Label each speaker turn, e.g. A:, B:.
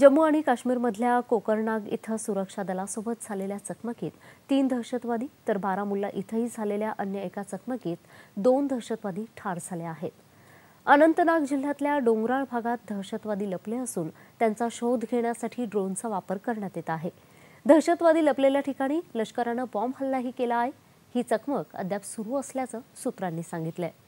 A: जम्मू आणि काश्मीरमधल्या कोकरनाग इथं सुरक्षा दलासोबत झालेल्या चकमकीत तीन दहशतवादी तर बारामुल्ला इथंही झालेल्या अन्य एका चकमकीत दोन दहशतवादी ठार झाले आहेत अनंतनाग जिल्ह्यातल्या डोंगराळ भागात दहशतवादी लपले असून त्यांचा शोध घेण्यासाठी ड्रोनचा वापर करण्यात येत आहे दहशतवादी लपलेल्या ठिकाणी लष्करानं बॉम्ब हल्लाही केला आहे ही चकमक अद्याप सुरू असल्याचं सूत्रांनी सांगितलं